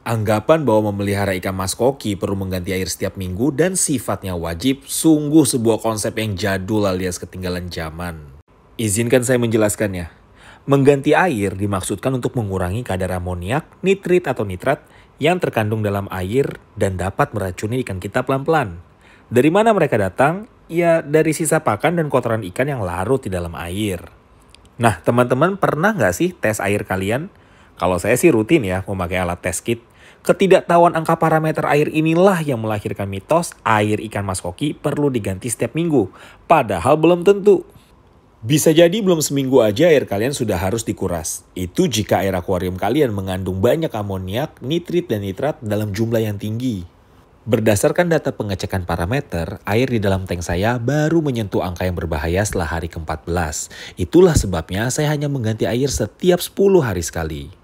Anggapan bahwa memelihara ikan mas koki perlu mengganti air setiap minggu dan sifatnya wajib sungguh sebuah konsep yang jadul alias ketinggalan zaman. Izinkan saya menjelaskannya. Mengganti air dimaksudkan untuk mengurangi kadar amoniak, nitrit atau nitrat yang terkandung dalam air dan dapat meracuni ikan kita pelan-pelan. Dari mana mereka datang? Ya dari sisa pakan dan kotoran ikan yang larut di dalam air. Nah teman-teman pernah nggak sih tes air kalian? Kalau saya sih rutin ya memakai alat tes kit Ketidaktahuan angka parameter air inilah yang melahirkan mitos air ikan mas koki perlu diganti setiap minggu, padahal belum tentu. Bisa jadi belum seminggu aja air kalian sudah harus dikuras. Itu jika air akuarium kalian mengandung banyak amoniak, nitrit, dan nitrat dalam jumlah yang tinggi. Berdasarkan data pengecekan parameter, air di dalam tank saya baru menyentuh angka yang berbahaya setelah hari ke-14. Itulah sebabnya saya hanya mengganti air setiap 10 hari sekali.